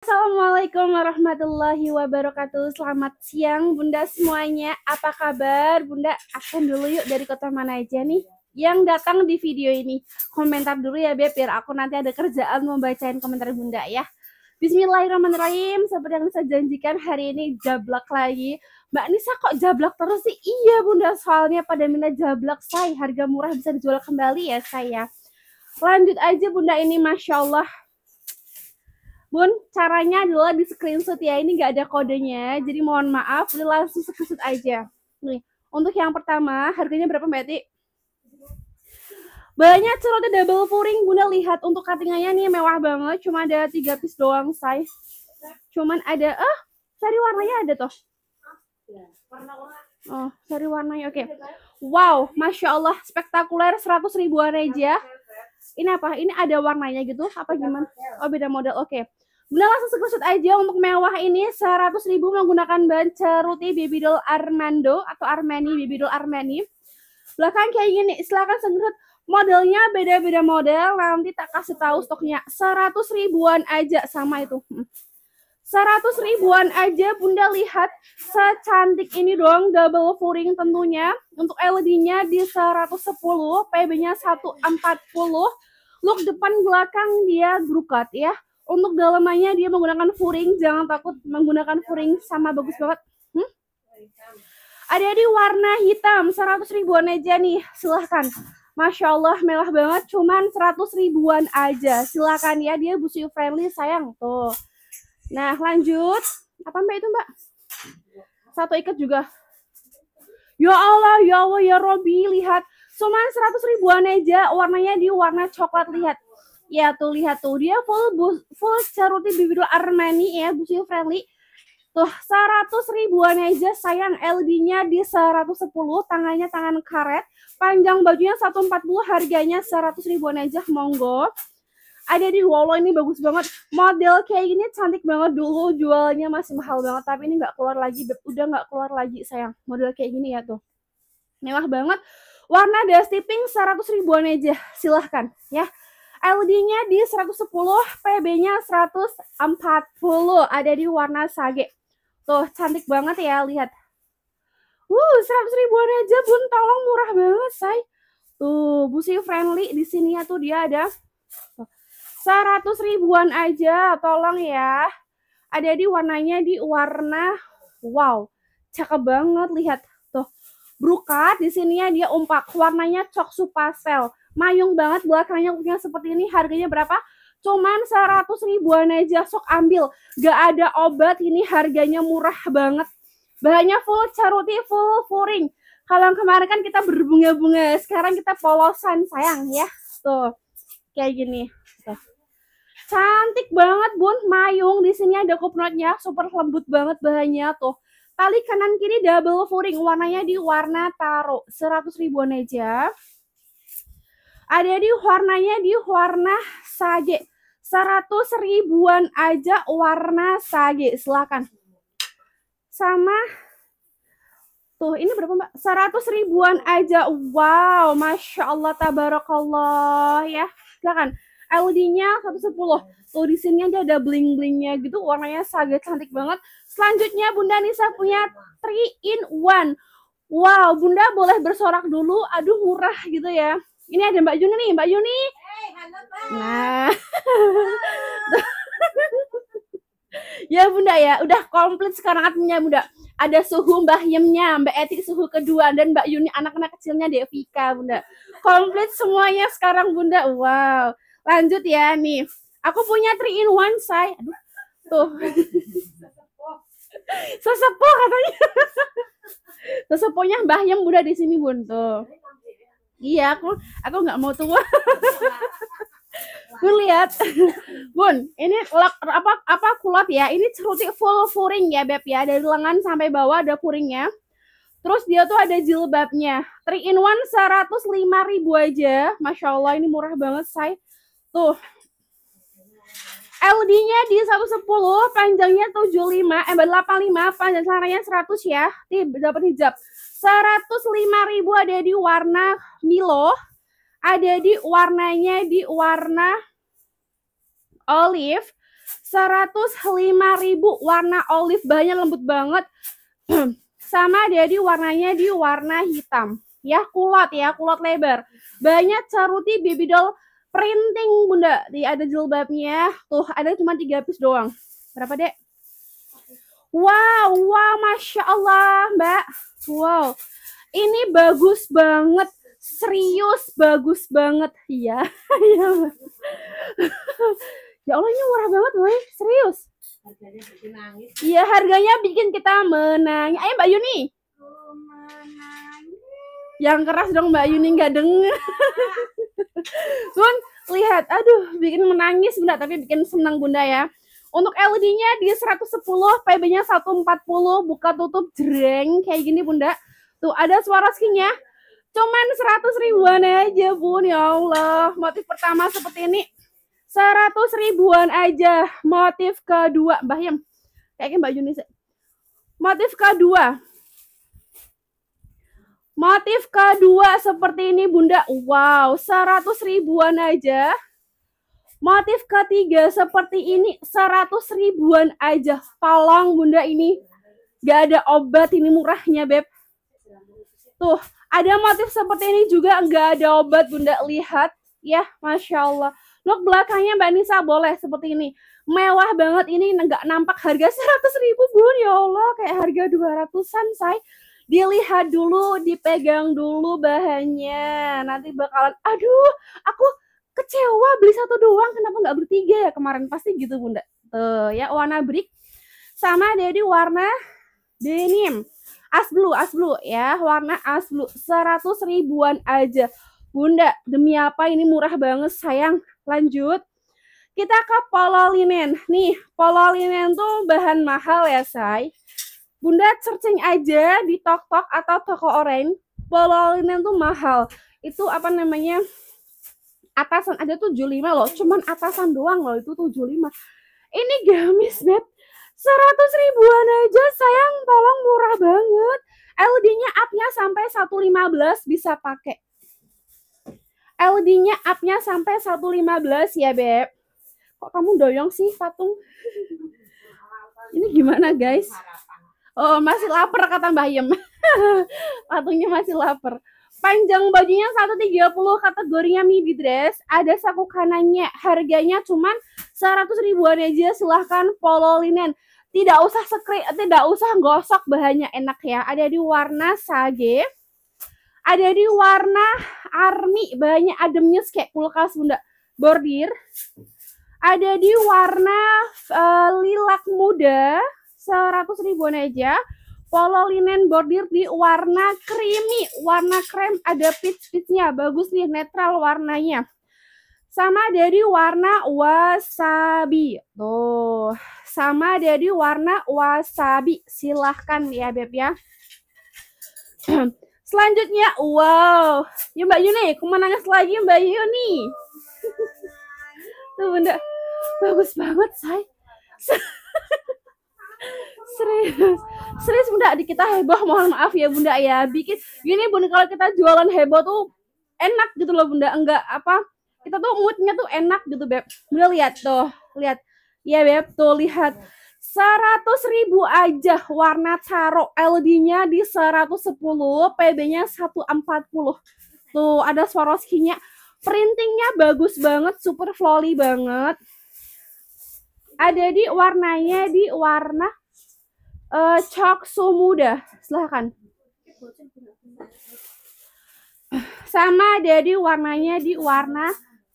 Assalamualaikum warahmatullahi wabarakatuh. Selamat siang Bunda semuanya. Apa kabar Bunda? Akan dulu yuk dari kota mana aja nih yang datang di video ini. Komentar dulu ya Beb biar aku nanti ada kerjaan membacain komentar Bunda ya. Bismillahirrahmanirrahim. Seperti yang saya janjikan hari ini jablak lagi. Mbak Nisa kok jablak terus sih? Iya Bunda, soalnya pada mina jablak saya. Harga murah bisa dijual kembali ya saya. Ya. Lanjut aja Bunda ini Masya Allah Bun, caranya adalah di screenshot ya. Ini nggak ada kodenya, jadi mohon maaf, Beli langsung screenshot aja. Nih, untuk yang pertama, harganya berapa Mbak Ti? Banyak cerotnya double puring. Bunda lihat untuk cuttingannya nih mewah banget, cuma ada tiga piece doang size. Cuman ada, eh, oh, cari warnanya ada toh? Oh, cari warnanya, oke. Okay. Wow, Masya Allah, spektakuler, 100 ribuan aja. Ini apa? Ini ada warnanya gitu, apa gimana? Oh, beda model, oke. Okay. Bunda langsung screenshot aja untuk mewah ini 100 ribu menggunakan ban ceruti Babydoll Armando atau Armani, babydoll Armani. Belakang kayak gini, silahkan screenshot modelnya beda-beda model, nanti tak kasih tahu stoknya 100 ribuan aja sama itu. 100 hmm. ribuan aja Bunda lihat secantik ini doang double furing tentunya untuk LED-nya di 110 PB-nya 140 look depan belakang dia brokat ya untuk dalamannya dia menggunakan furing jangan takut menggunakan furing sama bagus banget hmm? ada di warna hitam 100 ribuan aja nih silahkan Masya Allah mewah banget cuman 100 ribuan aja silahkan ya dia busui friendly sayang tuh nah lanjut apa mbak itu mbak satu ikat juga ya Allah ya Allah ya Robi lihat cuman 100 ribuan aja warnanya di warna coklat lihat ya tuh lihat tuh dia full bus, full ceruti bibirnya Armani ya busi friendly tuh 100 ribuan aja sayang LD-nya di 110 tangannya tangan karet panjang bajunya 140 harganya 100 ribuan aja monggo ada di Wolo ini bagus banget model kayak ini cantik banget dulu jualnya masih mahal banget tapi ini nggak keluar lagi udah nggak keluar lagi sayang model kayak gini ya tuh mewah banget warna dusty pink 100 ribuan aja silahkan ya ld nya di 110, PB-nya 140, ada di warna sage. Tuh, cantik banget ya, lihat. Wuh, 100 ribuan aja, Bun. Tolong murah banget, say. Tuh, busi friendly di sini ya tuh dia ada. seratus 100 ribuan aja, tolong ya. Ada di warnanya di warna wow. Cakep banget, lihat. Tuh, brukat di sini ya dia umpak. Warnanya coksu pastel mayung banget belakangnya punya seperti ini harganya berapa cuman 100 ribuan aja sok ambil gak ada obat ini harganya murah banget bahannya full ceruti full furing kalau yang kemarin kan kita berbunga-bunga sekarang kita polosan sayang ya tuh kayak gini cantik banget bun mayung di sini ada kupnotnya super lembut banget bahannya tuh tali kanan kiri double furing warnanya di warna taro 100 ribuan aja ada di warnanya di warna sage. seratus ribuan aja warna sage. Silakan. Sama Tuh, ini berapa mbak? seratus ribuan aja. Wow, Masya Allah, tabarakallah ya. silakan LD-nya 110. Tuh, di sini aja ada bling-blingnya gitu. Warnanya sage cantik banget. Selanjutnya, Bunda Nisa punya 3 in 1. Wow, Bunda boleh bersorak dulu. Aduh, murah gitu ya. Ini ada Mbak Yuni nih, Mbak Yuni. Hey, halo, Mbak. Nah. ya Bunda ya, udah komplit sekarang adminnya Bunda. Ada suhu Mbah Yemnya, Mbak Eti suhu kedua dan Mbak Yuni anak-anak kecilnya Devika Bunda. Komplit semuanya sekarang Bunda. Wow. Lanjut ya nih. Aku punya 3 in 1 saya. Aduh. Tuh. Sesepuh katanya. Sesepuhnya Mbah Yem Bunda di sini Bun tuh iya aku aku nggak mau tua iya. gue lihat bun ini lak, apa apa kulot ya ini ceruti full furing ya beb ya dari lengan sampai bawah ada furingnya terus dia tuh ada jilbabnya 3 in 1 105 ribu aja Masya Allah ini murah banget say tuh LD nya di 110 panjangnya 75 eh 85 panjang celananya 100 ya Tih, dapat hijab 105.000 ada di warna Milo, ada di warnanya di warna olive. 105.000 warna olive banyak lembut banget. Sama ada di warnanya di warna hitam. Ya, kulot ya, kulot lebar. Banyak ceruti baby doll printing Bunda. Di ada jilbabnya. Tuh, ada cuma 3 piece doang. Berapa, Dek? Wow, wow, Masya Allah, Mbak. Wow, ini bagus banget. Serius bagus banget. Iya, iya, Ya Allah, ini murah banget, boy. Serius. Iya, harganya bikin kita menangis. Ayo, Mbak Yuni. Yang keras dong, Mbak Yuni. Nggak dengar. Bun, lihat. Aduh, bikin menangis, Bunda. Tapi bikin senang, Bunda, ya. Untuk LED-nya di 110, PB-nya 140, buka tutup jreng kayak gini Bunda. Tuh ada suara skinnya. Cuman 100 ribuan aja Bun, ya Allah. Motif pertama seperti ini. 100 ribuan aja. Motif kedua, Mbah Yem. Kayaknya Mbak Yuni. Motif kedua. Motif kedua seperti ini Bunda. Wow, 100 ribuan aja. Motif ketiga seperti ini seratus ribuan aja. Tolong Bunda ini gak ada obat ini murahnya Beb. Tuh, ada motif seperti ini juga gak ada obat Bunda lihat ya Masya Allah. Look belakangnya Mbak Nisa boleh seperti ini. Mewah banget ini nggak nampak harga seratus ribu bun ya Allah kayak harga dua ratusan say. Dilihat dulu, dipegang dulu bahannya. Nanti bakalan aduh aku kecewa beli satu doang kenapa nggak bertiga ya kemarin pasti gitu bunda tuh ya warna brick sama jadi warna denim as blue as blue ya warna as blue seratus ribuan aja bunda demi apa ini murah banget sayang lanjut kita ke polo linen nih polo linen tuh bahan mahal ya say bunda searching aja di tok tok atau toko orange polo linen tuh mahal itu apa namanya atasan aja 75 loh cuman atasan doang loh itu 75 ini gamis beb 100 ribuan aja sayang tolong murah banget LD-nya up-nya sampai 115 bisa pakai LD-nya up-nya sampai 115 ya, Beb. Kok kamu doyong sih patung? Ini gimana, guys? Oh, masih lapar kata Mbak Yem. Patungnya masih lapar. Panjang bajunya 130, kategorinya midi dress, ada saku kanannya. Harganya cuman 100 ribuan aja, silahkan polo linen. Tidak usah sekri, tidak usah gosok bahannya enak ya. Ada di warna sage, ada di warna army, bahannya ademnya kayak kulkas bunda. Bordir, ada di warna uh, eh, lilak muda, 100 ribuan aja. Polo linen bordir di warna creamy, warna krem, ada peach-peachnya, bagus nih netral warnanya. Sama dari warna wasabi, tuh. Sama dari warna wasabi, silahkan ya Beb ya. Selanjutnya, wow. Ya Mbak Yuni, kemenangan lagi Mbak Yuni. Tuh bunda, bagus banget say. serius serius bunda di kita ah, heboh mohon maaf ya bunda ya bikin gini bunda kalau kita jualan heboh tuh enak gitu loh bunda enggak apa kita tuh moodnya tuh enak gitu beb bunda lihat tuh lihat ya beb tuh lihat seratus ribu aja warna taro LD-nya di 110 PB-nya 140 tuh ada Swarovski-nya printingnya bagus banget super flowy banget ada di warnanya di warna uh, eh, Cok Muda. Silahkan. Sama jadi warnanya di warna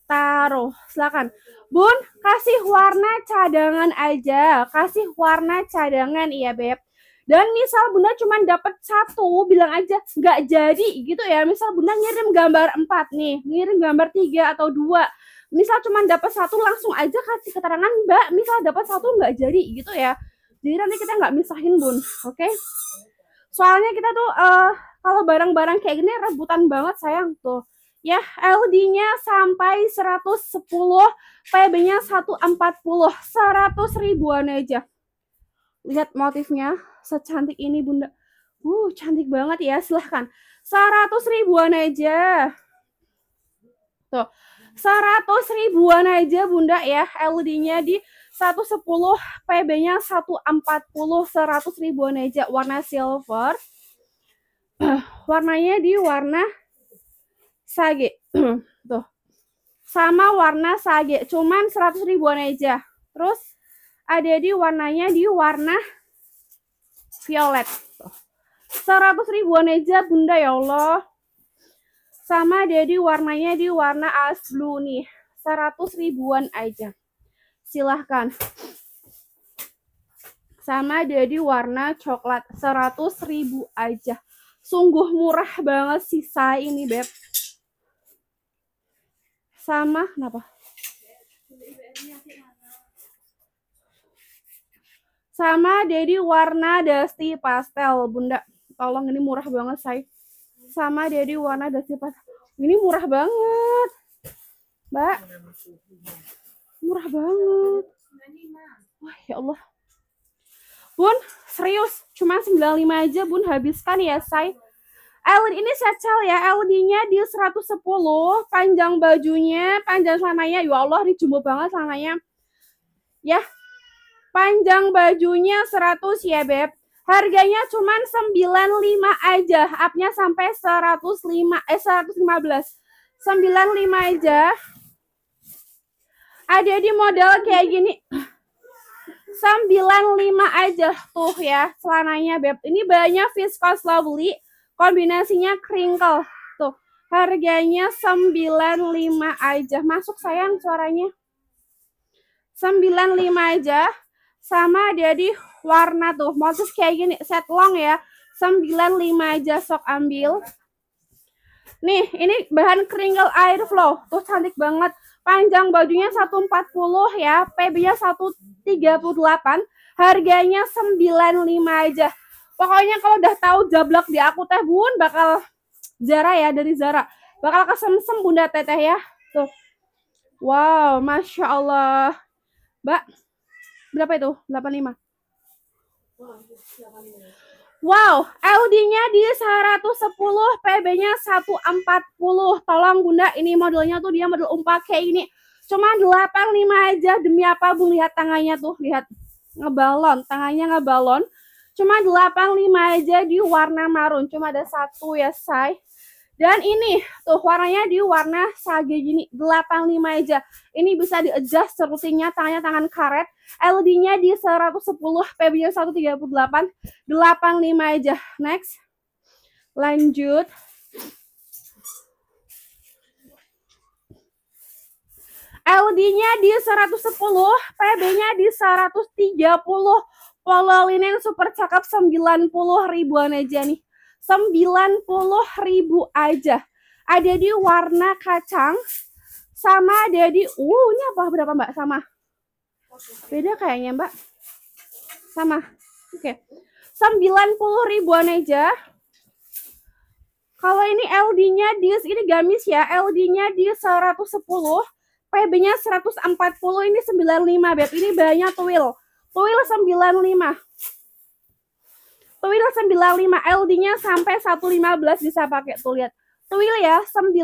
taro. Silahkan. Bun, kasih warna cadangan aja. Kasih warna cadangan iya, Beb. Dan misal Bunda cuma dapat satu, bilang aja nggak jadi gitu ya. Misal Bunda ngirim gambar empat nih, ngirim gambar tiga atau dua. Misal cuma dapat satu langsung aja kasih keterangan Mbak, misal dapat satu nggak jadi gitu ya jadi nanti kita nggak misahin bun oke okay? soalnya kita tuh uh, kalau barang-barang kayak gini rebutan banget sayang tuh ya LD-nya sampai 110 PB-nya 140 100 ribuan aja lihat motifnya secantik ini bunda uh cantik banget ya silahkan 100 ribuan aja tuh 100 ribuan aja bunda ya LD-nya di 110 PB-nya 140 100 ribuan aja warna silver. Warnanya di warna sage. Tuh. Sama warna sage, cuman 100 ribuan aja. Terus ada di warnanya di warna violet. Tuh. 100 ribuan aja Bunda ya Allah. Sama ada di warnanya di warna as blue nih. 100 ribuan aja silahkan sama jadi warna coklat 100 ribu aja sungguh murah banget sisa ini beb sama kenapa sama jadi warna dusty pastel bunda tolong ini murah banget say sama jadi warna dusty pastel ini murah banget mbak murah banget wah ya Allah bun serius cuma 95 aja bun habiskan ya say Ellen ini secel ya, LD-nya di 110, panjang bajunya, panjang celananya, ya Allah ini banget celananya. Ya, panjang bajunya 100 ya Beb. Harganya cuman 95 aja, up-nya sampai 105, eh 115. 95 aja, ada di model kayak gini 95 aja tuh ya celananya beb ini banyak viscose lovely kombinasinya crinkle tuh harganya 95 aja masuk sayang suaranya 95 aja sama ada di warna tuh motif kayak gini set long ya 95 aja sok ambil nih ini bahan crinkle air flow tuh cantik banget Panjang bajunya 140 ya, PB-nya 138, harganya 95 aja. Pokoknya kalau udah tahu jablak di aku teh Bun bakal Zara ya dari Zara. Bakal kesemsem Bunda Teteh ya. Tuh. Wow, Masya Allah. Mbak, berapa itu? 85. Wow, EOD-nya di 110, PB-nya 140. Tolong Bunda, ini modelnya tuh dia model 4 kayak ini. Cuma 85 aja, demi apa Bung? Lihat tangannya tuh, lihat ngebalon, tangannya ngebalon. Cuma 85 aja di warna marun, cuma ada satu ya, say. Dan ini tuh warnanya di warna sage gini 85 aja. Ini bisa di adjust serutingnya tangannya tangan karet. LD-nya di 110, PB-nya 138, 85 aja. Next. Lanjut. LD-nya di 110, PB-nya di 130. Polo linen super cakep 90 ribuan aja nih. 90 ribu aja. Ada di warna kacang sama ada di uh ini apa berapa Mbak sama? Beda kayaknya Mbak. Sama. Oke. Okay. 90 ribuan aja. Kalau ini LD-nya di ini gamis ya, LD-nya di 110, PB-nya 140, ini 95, Beb. Ini banyak tuil. Tuil 95. Twill 95LD-nya sampai 115 bisa pakai tuh lihat. Twill ya, 95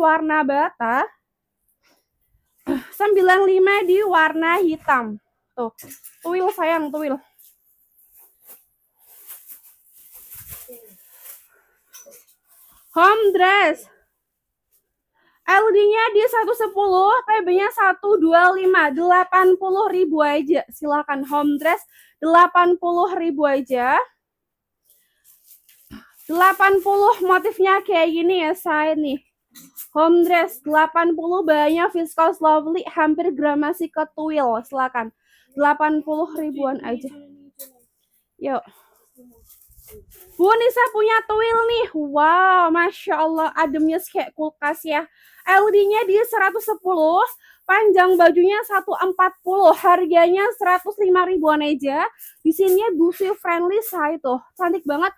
warna bata. 95 di warna hitam. Tuh, Twill sayang, Twill. Home dress. LD-nya di 110, PB-nya 125, 80 ribu aja. Silakan home dress 80 ribu aja. 80 motifnya kayak gini ya saya nih. Home dress 80 banyak viscose lovely hampir gramasi ke twill. Silakan. 80 ribuan aja. Yuk. Bu Nisa punya twill nih. Wow, Masya Allah. Ademnya kayak kulkas ya. LD-nya di 110. Panjang bajunya 140. Harganya 105 ribuan aja. Di sini busi ya, friendly saya tuh. Cantik banget.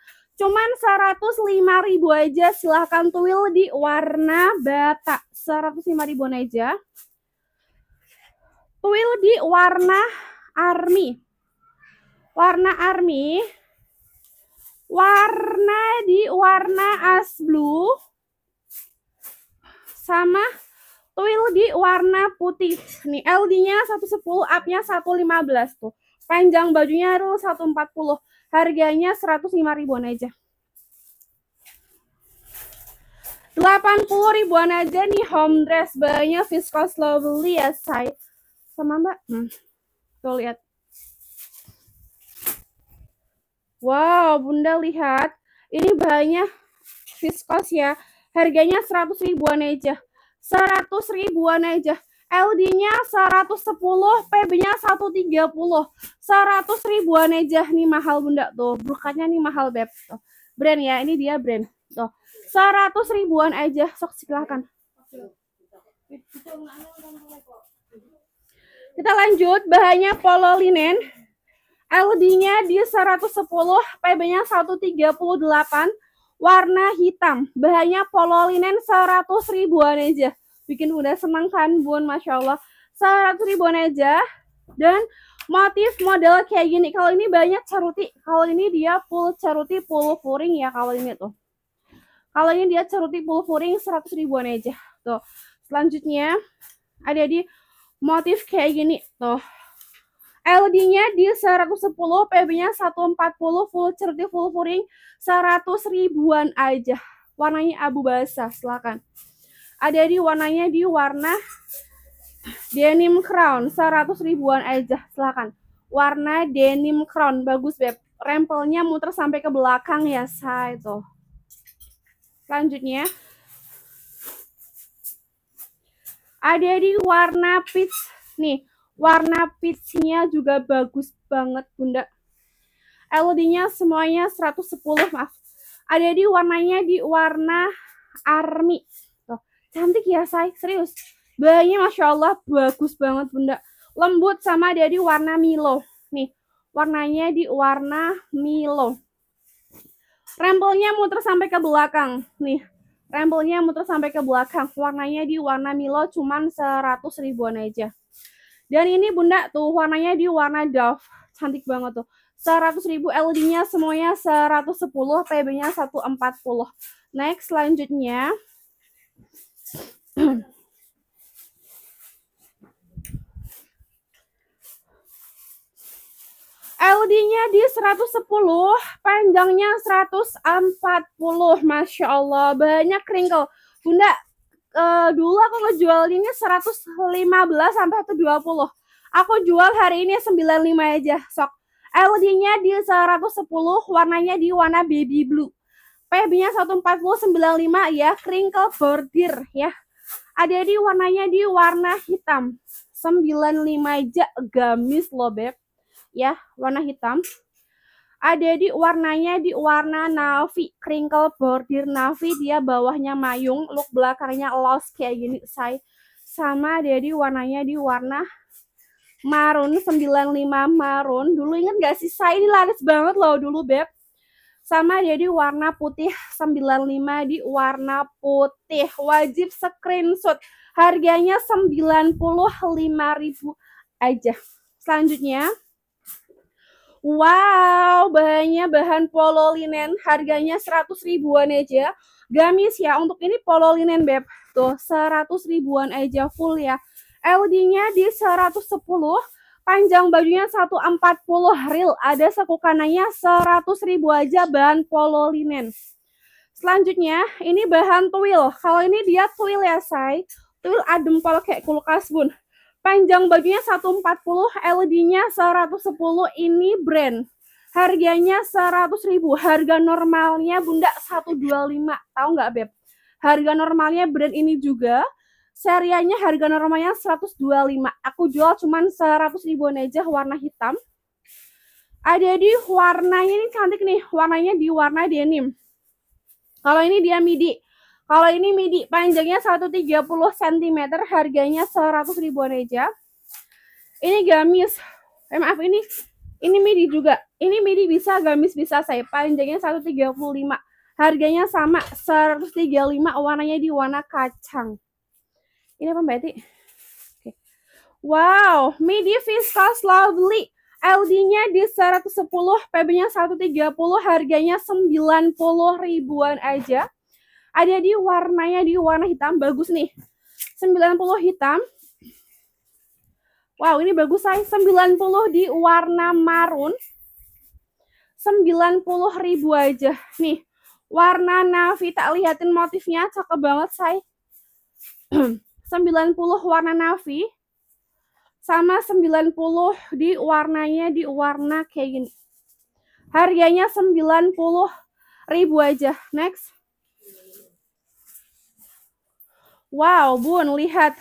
Cuman 105 ribu aja silahkan tuil di warna bata. 105 ribu aja. Tuil di warna army. Warna army. Warna di warna as blue. Sama tuil di warna putih. Nih LD-nya 110, up-nya 115 tuh. Panjang bajunya harus 140 Harganya 105 ribuan aja. 80 ribuan aja nih home dress banyak viscose lovely ya say sama mbak hmm. tuh lihat wow bunda lihat ini bahannya viscose ya harganya 100 ribuan aja 100 ribuan aja LD-nya 110, PB-nya 130. 100 ribuan aja nih mahal Bunda tuh. Brukatnya nih mahal Beb. Tuh. Brand ya, ini dia brand. Tuh. 100 ribuan aja. Sok silakan. Kita lanjut bahannya polo linen. LD-nya di 110, PB-nya 138, warna hitam. Bahannya polo linen 100 ribuan aja bikin bunda senang kan bun masya allah seratus ribuan aja dan motif model kayak gini kalau ini banyak ceruti kalau ini dia full ceruti full furing ya kalau ini tuh kalau ini dia ceruti full furing seratus ribuan aja tuh selanjutnya ada di motif kayak gini tuh LD-nya di 110, PB-nya 140, full ceruti, full furing, 100 ribuan aja. Warnanya abu basah, silakan ada di warnanya di warna denim crown 100 ribuan aja silahkan warna denim crown bagus beb rempelnya muter sampai ke belakang ya saya itu. selanjutnya ada di warna peach nih warna peachnya juga bagus banget bunda LD-nya semuanya 110 maaf ada di warnanya di warna army cantik ya say serius bayinya masya Allah bagus banget bunda lembut sama dari warna Milo nih warnanya di warna Milo rempelnya muter sampai ke belakang nih rempelnya muter sampai ke belakang warnanya di warna Milo cuman 100 ribuan aja dan ini bunda tuh warnanya di warna Dove cantik banget tuh 100 ribu LD-nya semuanya 110, PB-nya 140. Next, selanjutnya LD-nya di 110, panjangnya 140. Masya Allah, banyak wrinkle. Bunda, uh, dulu aku ngejual ini 115 sampai 120. Aku jual hari ini 95 aja, sok. LD-nya di 110, warnanya di warna baby blue. PB-nya sembilan lima ya, crinkle bordir ya. Ada di warnanya di warna hitam. 95 aja gamis loh beb. Ya, warna hitam. Ada di warnanya di warna navy, crinkle bordir navy, dia bawahnya mayung, look belakangnya lost kayak gini. Saya sama ada di warnanya di warna marun 95 maroon. Dulu inget gak sih saya ini laris banget loh dulu beb sama jadi ya warna putih 95 di warna putih wajib screenshot harganya 95.000 aja selanjutnya Wow, bahannya bahan polo linen, harganya 100 ribuan aja. Gamis ya, untuk ini polo linen, Beb. Tuh, 100 ribuan aja full ya. LD-nya di 110, Panjang bajunya 140 real, ada sekukananya kanannya 100 ribu aja bahan polo linen. Selanjutnya, ini bahan twill Kalau ini dia twill ya, say. Tuil adem pol kayak kulkas, bun. Panjang bajunya 140, LED-nya 110, ini brand. Harganya 100 ribu, harga normalnya bunda 125, tahu nggak Beb? Harga normalnya brand ini juga serianya harga normalnya 125 aku jual cuma 100 ribu aja warna hitam ada di warnanya ini cantik nih warnanya di warna denim kalau ini dia midi kalau ini midi panjangnya 130 cm harganya 100 ribu aja ini gamis eh, maaf ini ini midi juga ini midi bisa gamis bisa saya panjangnya 135 harganya sama 135 warnanya di warna kacang ini apa Mbak Eti? Wow, midi viscose lovely. LD-nya di 110, PB-nya 130, harganya 90 ribuan aja. Ada di warnanya di warna hitam, bagus nih. 90 hitam. Wow, ini bagus saya 90 di warna marun. 90 ribu aja. Nih, warna navy, tak lihatin motifnya, cakep banget saya. 90 warna navy sama 90 di warnanya di warna kayak gini. Harganya 90 ribu aja. Next. Wow, Bun, lihat.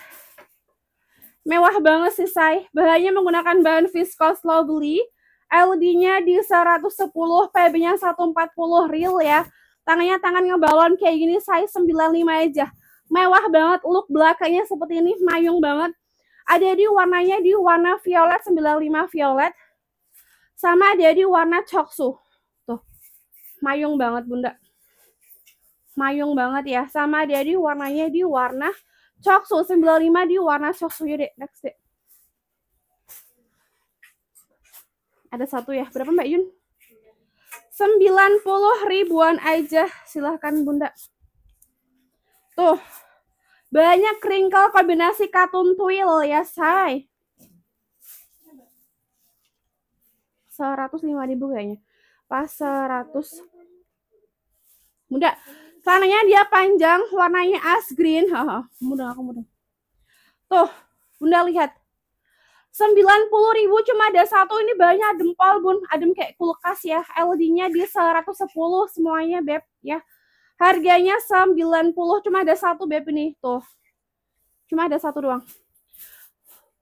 Mewah banget sih, Sai. Bahannya menggunakan bahan viscose low beli. LD-nya di 110, PB-nya 140 real ya. Tangannya tangan ngebalon kayak gini, size 95 aja mewah banget look belakangnya seperti ini mayung banget ada di warnanya di warna violet 95 violet sama ada di warna coksu tuh mayung banget bunda mayung banget ya sama ada di warnanya di warna coksu 95 di warna coksu ya dek next deh ada satu ya berapa mbak Yun 90 ribuan aja silahkan bunda Tuh, banyak kringkel kombinasi katun twill ya, say. 105 ribu kayaknya. Pas 100. Muda. Sananya dia panjang, warnanya as green. mudah aku mudah. Tuh, Bunda lihat. 90 ribu cuma ada satu ini banyak dempol, bun adem kayak kulkas ya LD nya di 110 semuanya beb ya Harganya 90, cuma ada satu beb nih, tuh. Cuma ada satu doang.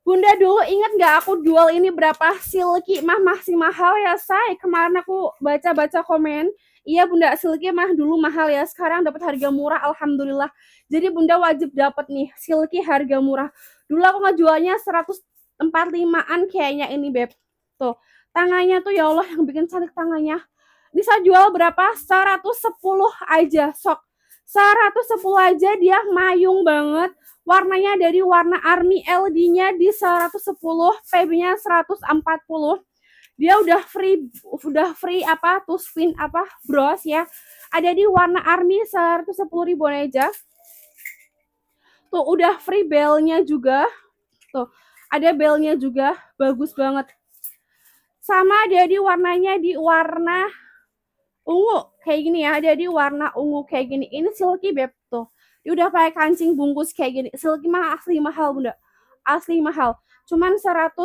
Bunda dulu inget nggak aku jual ini berapa? Silky mah masih mahal ya, say. Kemarin aku baca-baca komen, iya Bunda Silky mah dulu mahal ya, sekarang dapat harga murah, Alhamdulillah. Jadi Bunda wajib dapat nih, Silky harga murah. Dulu aku ngejualnya 145-an kayaknya ini, Beb. Tuh, tangannya tuh ya Allah yang bikin cantik tangannya bisa jual berapa 110 aja sok 110 aja dia mayung banget warnanya dari warna army LD nya di 110 PB nya 140 dia udah free udah free apa tuh spin apa bros ya ada di warna army 110 ribuan aja tuh udah free belnya juga tuh ada belnya juga bagus banget sama jadi warnanya di warna ungu kayak gini ya jadi warna ungu kayak gini ini silky beb tuh dia udah pakai kancing bungkus kayak gini silky mah asli mahal bunda asli mahal cuman 110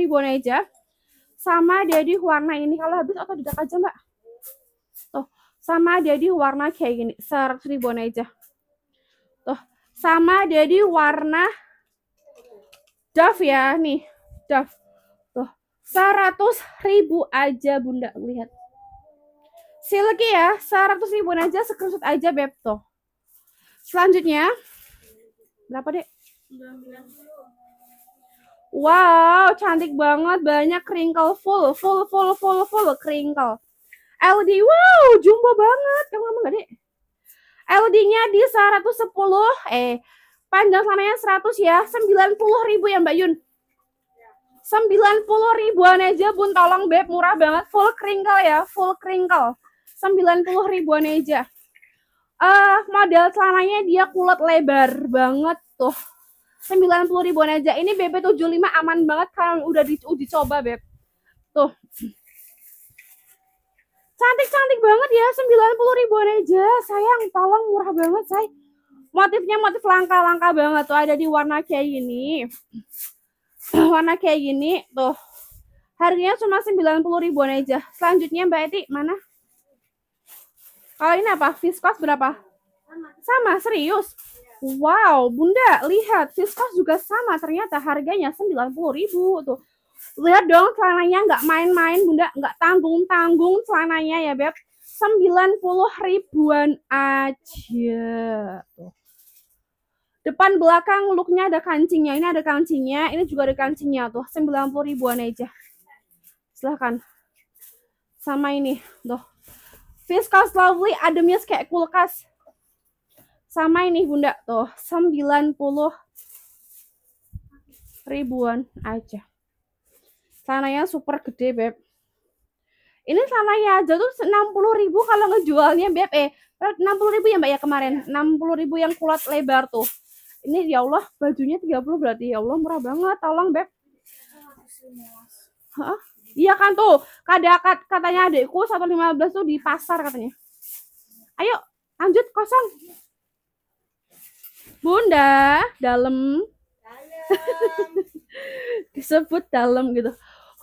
ribu aja sama jadi warna ini kalau habis atau tidak aja mbak tuh sama jadi warna kayak gini 100 ribu aja tuh sama jadi warna Dove ya nih Dove tuh 100 ribu aja bunda lihat Si ya, 100 ribuan aja, screenshot aja Beb tuh. Selanjutnya, berapa dek? Wow, cantik banget. Banyak kringkel full, full, full, full, full kringkel. LD, wow, jumbo banget. Kamu ngomong gak, Dek? LD-nya di 110, eh, panjang selamanya 100 ya. 90 ribu ya, Mbak Yun? 90 ribuan aja, Bun. Tolong, Beb. Murah banget. Full kringkel ya, full kringkel. 90 ribuan aja. Uh, model celananya dia kulot lebar banget tuh. 90 ribuan aja. Ini BB75 aman banget kalau udah diuji coba, Beb. Tuh. Cantik-cantik banget ya, 90 ribuan aja. Sayang, tolong murah banget, saya Motifnya motif langka-langka banget tuh, ada di warna kayak gini. warna kayak gini, tuh. Harganya cuma 90 ribuan aja. Selanjutnya Mbak Eti, mana? Kalau eh, ini apa? Viskos berapa? Sama, serius? Wow, Bunda, lihat. Viskos juga sama. Ternyata harganya 90 ribu tuh. Lihat dong celananya nggak main-main, Bunda. Nggak tanggung-tanggung celananya ya, Beb. 90 ribuan aja. depan belakang looknya ada kancingnya ini ada kancingnya ini juga ada kancingnya tuh 90 ribuan aja silahkan sama ini tuh Viscous Lovely ademnya kayak kulkas. Sama ini Bunda tuh, 90 ribuan aja. Sananya super gede, Beb. Ini sananya aja tuh 60 ribu kalau ngejualnya, Beb. Eh, 60 ribu ya Mbak ya kemarin. 60 ribu yang kulat lebar tuh. Ini ya Allah, bajunya 30 berarti. Ya Allah, murah banget. Tolong, Beb. Hah? Iya kan tuh, kada katanya adikku 115 tuh di pasar katanya. Ayo, lanjut kosong. Bunda, dalam. Disebut dalam gitu.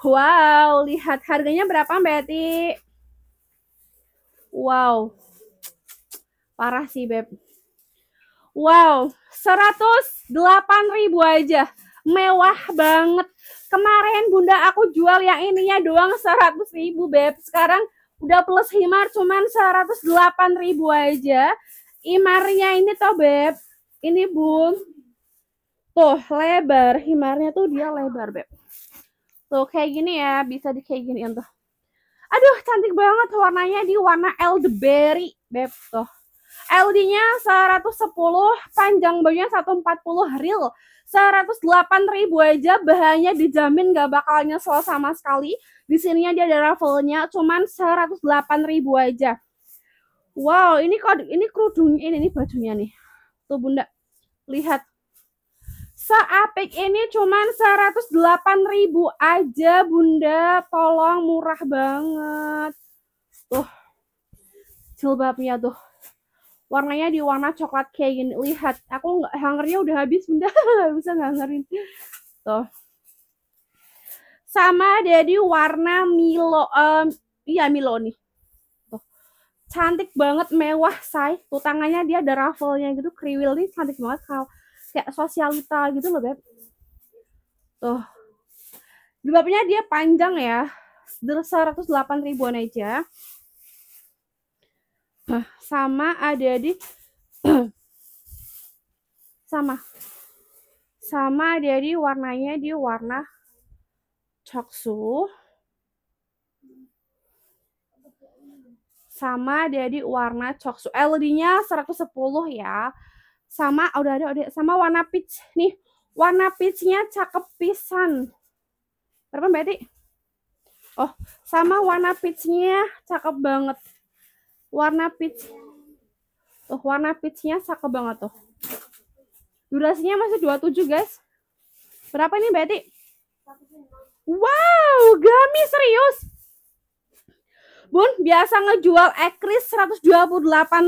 Wow, lihat harganya berapa Mbak Betty? Wow. Parah sih, Beb. Wow, 108 ribu aja mewah banget. Kemarin bunda aku jual yang ininya doang 100 ribu Beb. Sekarang udah plus himar cuman 108 ribu aja. Himarnya ini toh Beb. Ini bun. Tuh lebar. Himarnya tuh dia lebar Beb. Tuh kayak gini ya. Bisa di kayak gini tuh. Aduh cantik banget warnanya di warna elderberry Beb. Tuh. LD-nya 110, panjang bajunya 140 real. 108 ribu aja bahannya dijamin gak bakal nyesel sama sekali. Di sininya dia ada raffle-nya cuman 108 ribu aja. Wow, ini kode ini kerudung ini ini bajunya nih. Tuh Bunda, lihat. Seapik ini cuman 108 ribu aja Bunda. Tolong murah banget. Tuh. Jilbabnya tuh warnanya di warna coklat kayak gini lihat aku nggak hangernya udah habis bunda nggak bisa ngangerin tuh sama jadi warna Milo um, iya Milo nih tuh cantik banget mewah say tuh tangannya dia ada ruffle-nya gitu kriwil nih cantik banget kalau kayak sosialita gitu loh beb tuh Jilbabnya dia panjang ya, 108 ribuan aja. Nah, sama ada di sama. Sama ada di warnanya di warna coksu. Sama ada di warna coksu. Eh, LED-nya 110 ya. Sama oh, udah ada udah sama warna peach nih. Warna peachnya cakep pisan. Berapa Mbak Oh, sama warna peachnya cakep banget warna peach tuh warna peachnya sake banget tuh durasinya masih 27 guys berapa ini berarti wow gami serius Bun biasa ngejual ekris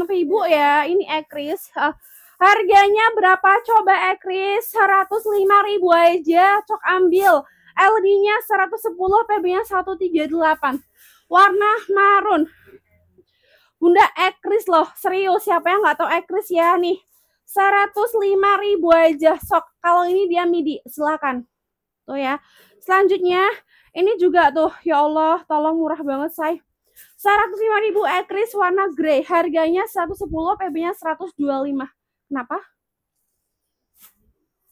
ribu ya ini ekris uh, harganya berapa coba ekris ribu aja cok ambil LD-nya 110, PB-nya 138. Warna marun. Bunda Ekris loh, serius siapa yang nggak tahu Ekris ya nih. ribu aja sok. Kalau ini dia midi, silakan. Tuh ya. Selanjutnya, ini juga tuh, ya Allah, tolong murah banget say. ribu Ekris warna grey, harganya 110, PB-nya 125. Kenapa?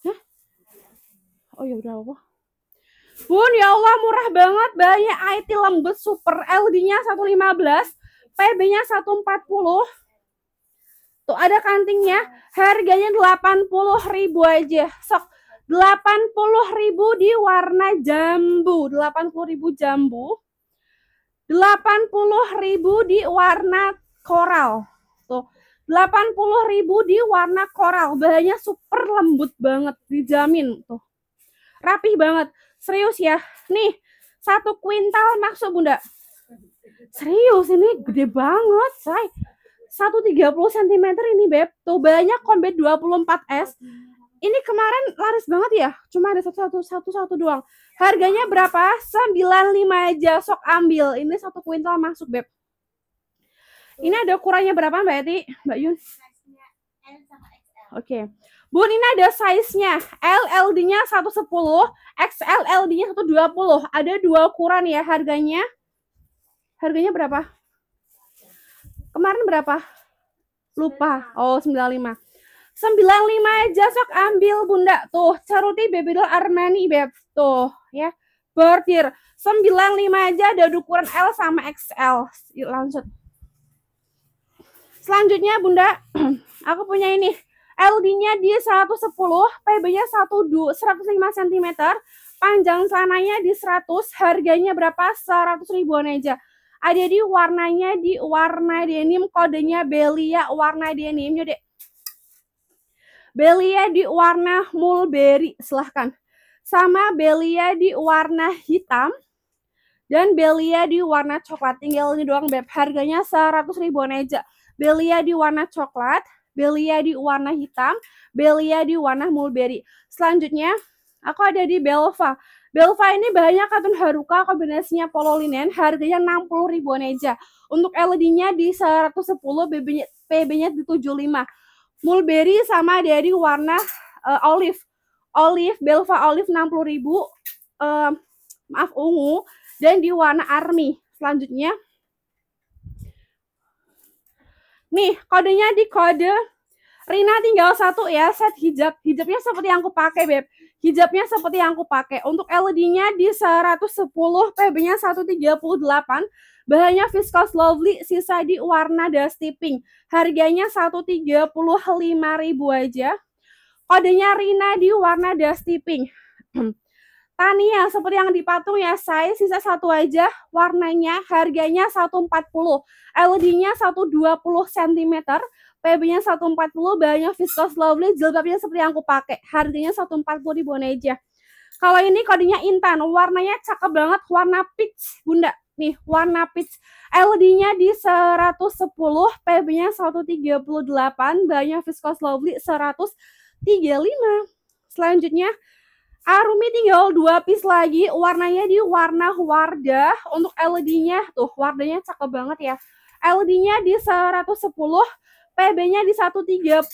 Hah? Oh ya udah apa? Bun, ya Allah murah banget, banyak IT lembut super LD-nya 115 PB-nya 140. Tuh ada kantingnya, harganya puluh ribu aja. Sok puluh ribu di warna jambu, puluh ribu jambu. puluh ribu di warna koral. Tuh, puluh ribu di warna koral. Bahannya super lembut banget, dijamin tuh. Rapih banget. Serius ya. Nih, satu kuintal maksud Bunda serius ini gede banget say 130 cm ini beb tuh banyak dua puluh 24S ini kemarin laris banget ya cuma ada satu satu satu satu doang harganya berapa 95 aja sok ambil ini satu kuintal masuk beb ini ada ukurannya berapa mbak Eti mbak Yun oke okay. Bun, ini ada size-nya. LLD-nya 110, XLLD-nya 120. Ada dua ukuran ya harganya. Harganya berapa? Kemarin berapa? Lupa. Oh, 95. 95 aja sok ambil Bunda. Tuh, Caruti babydoll Armani, Beb. Tuh, ya. Bordir. 95 aja ada ukuran L sama XL. Yuk lanjut. Selanjutnya Bunda, aku punya ini. LD-nya dia 110, PB-nya 105 cm, panjang sananya di 100, harganya berapa? 100 ribuan aja ada di warnanya di warna denim kodenya Belia warna denim dek Belia di warna mulberry silahkan sama Belia di warna hitam dan Belia di warna coklat tinggal ini doang beb harganya 100 ribuan aja Belia di warna coklat Belia di warna hitam Belia di warna mulberry selanjutnya aku ada di Belva Belva ini banyak katun haruka kombinasinya polo linen harganya 60 ribuan aja. Untuk LED-nya di 110, bb PB-nya di 75. Mulberry sama dari warna uh, olive. Olive Belva olive 60 ribu. Uh, maaf ungu dan di warna army. Selanjutnya Nih, kodenya di kode Rina tinggal satu ya, set hijab. Hijabnya seperti yang aku pakai, Beb. Hijabnya seperti yang aku pakai. Untuk LED-nya di 110, PB-nya 138. Bahannya viscose lovely, sisa di warna dusty pink. Harganya 135 ribu aja. Kodenya Rina di warna dusty pink. Tania seperti yang dipatung ya saya sisa satu aja warnanya harganya 140 LED-nya 120 cm PB-nya 140, bahannya viscose lovely, jilbabnya seperti yang aku pakai. Harganya 140 di aja. Kalau ini kodenya Intan, warnanya cakep banget, warna peach, Bunda. Nih, warna peach. LD-nya di 110, PB-nya 138, bahannya viscose lovely 135. Selanjutnya, Arumi tinggal dua piece lagi, warnanya di warna wardah. Untuk LED-nya, tuh wardahnya cakep banget ya. LED-nya di 110, PB-nya di 13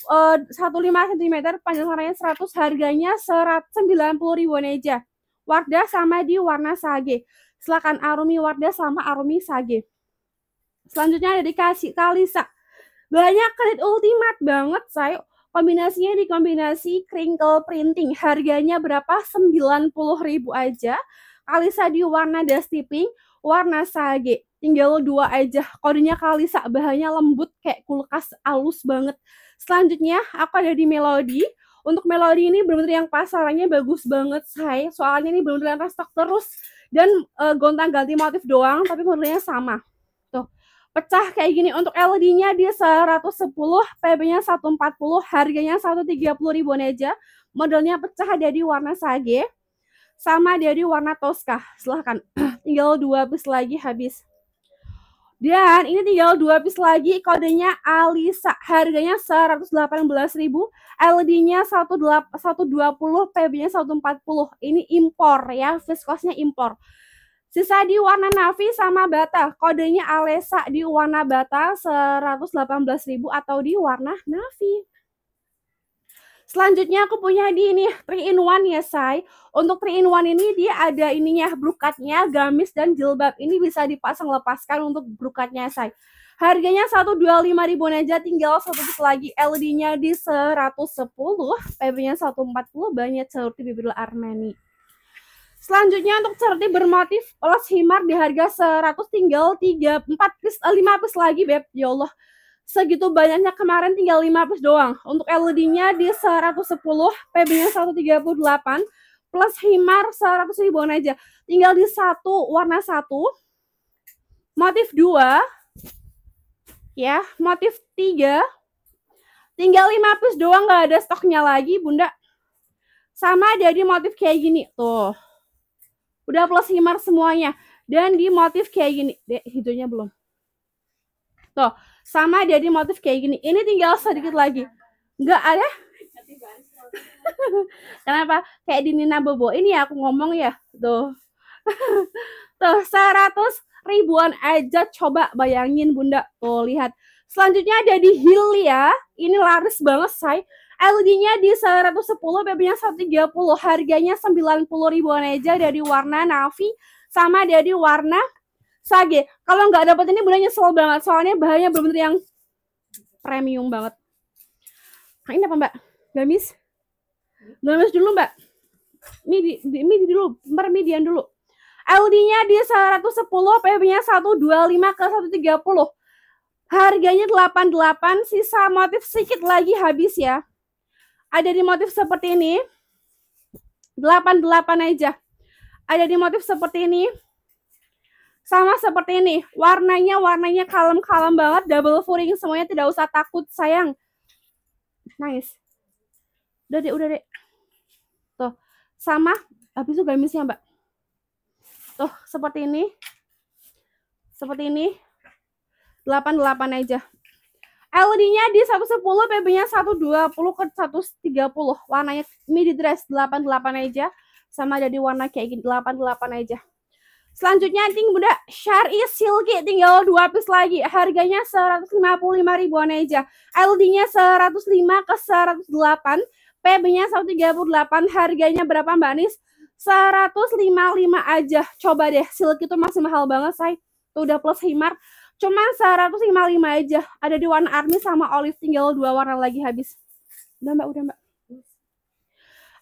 uh, 15 cm, panjang sarangnya 100, harganya 190 ribuan aja. Wardah sama di warna sage. Silakan Arumi Wardah sama Arumi sage. Selanjutnya ada dikasih Kalisa. Banyak kredit ultimate banget, saya kombinasinya di kombinasi crinkle printing. Harganya berapa? 90.000 aja. Kalisa di warna dusty pink, warna sage tinggal dua aja. Kodenya Kalisa, bahannya lembut kayak kulkas, alus banget. Selanjutnya, aku ada di Melody. Untuk Melody ini benar-benar yang pasarannya bagus banget, say. Soalnya ini benar-benar restock terus dan e, eh, gonta-ganti motif doang, tapi modelnya sama. Tuh, pecah kayak gini. Untuk LED-nya dia 110, PB-nya 140, harganya 130 ribuan aja. Modelnya pecah ada di warna sage sama dari warna Tosca. Silahkan, tinggal dua bis lagi habis. Dan ini tinggal dua piece lagi, kodenya Alisa. Harganya 118.000, LD-nya 120, PB-nya 140. Ini impor ya, viskosnya impor. Sisa di warna navy sama bata, kodenya Alesa di warna bata 118.000 atau di warna navy. Selanjutnya aku punya di ini 3 in 1 ya, Say. Untuk 3 in 1 ini dia ada ininya brukatnya, gamis dan jilbab. Ini bisa dipasang lepaskan untuk brukatnya, Say. Harganya 125 ribu aja, tinggal satu piece lagi ld nya di 110, PB-nya 140, banyak seperti bibir Armani. Selanjutnya untuk cerdik bermotif olas himar di harga 100 tinggal 3 4 5 piece lagi, Beb. Ya Allah segitu banyaknya kemarin tinggal 5 plus doang. Untuk LED-nya di 110, PB-nya 138, plus himar 100 ribuan aja. Tinggal di satu warna satu, motif dua, ya, motif tiga, tinggal 5 plus doang nggak ada stoknya lagi, Bunda. Sama jadi motif kayak gini, tuh. Udah plus himar semuanya. Dan di motif kayak gini, deh, hijaunya belum. Tuh, sama jadi motif kayak gini ini tinggal sedikit lagi nggak ada kenapa kayak di Nina Bobo ini ya aku ngomong ya tuh tuh seratus ribuan aja coba bayangin bunda tuh lihat selanjutnya ada di Hilly ya ini laris banget say LED-nya di 110, BB-nya 130, harganya 90 ribuan aja dari warna navy sama dari warna sage. Kalau nggak dapat ini bunda nyesel banget. Soalnya bahannya belum bener yang premium banget. Nah, ini apa mbak? Gamis? Gamis dulu mbak. Midi, di, midi dulu, Mermaidian dulu. LD-nya di 110, PB-nya 125 ke 130. Harganya 88, sisa motif sedikit lagi habis ya. Ada di motif seperti ini. 88 aja. Ada di motif seperti ini sama seperti ini warnanya warnanya kalem-kalem banget double furing semuanya tidak usah takut sayang nice udah deh udah deh tuh sama habis itu gamisnya mbak tuh seperti ini seperti ini 88 aja LD-nya di 110, PB-nya 120 ke 130. Warnanya midi dress 88 aja. Sama jadi warna kayak gini 88 aja. Selanjutnya ting muda Syari Silky tinggal ya. dua piece lagi. Harganya ribuan aja. LD-nya 105 ke 108, PB-nya 138. Harganya berapa Mbak Nis? 155 aja. Coba deh Silky itu masih mahal banget, saya. Tuh udah plus himar. Cuman 155 aja. Ada di one army sama olive tinggal dua warna lagi habis. Udah Mbak, udah Mbak.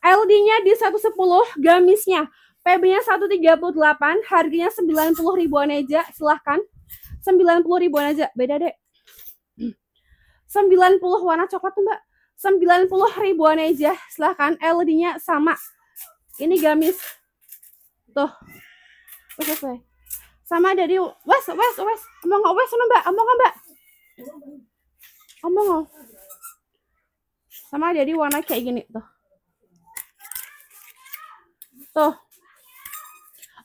LD-nya di 110, gamisnya PB-nya 138, harganya 90 ribuan aja, silahkan. 90 ribuan aja, beda deh. 90 warna coklat tuh mbak. 90 ribuan aja, silahkan. LED-nya sama. Ini gamis. Tuh. Wes, wes, Sama dari, wes, wes, wes. Omong, wes, mbak. Omong, mbak. Omong, gak. Sama dari warna kayak gini, tuh. Tuh,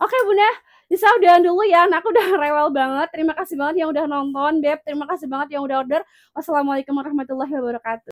Oke bunda, bisa udahan dulu ya. Nah, aku udah rewel banget. Terima kasih banget yang udah nonton, Beb. Terima kasih banget yang udah order. Wassalamualaikum warahmatullahi wabarakatuh.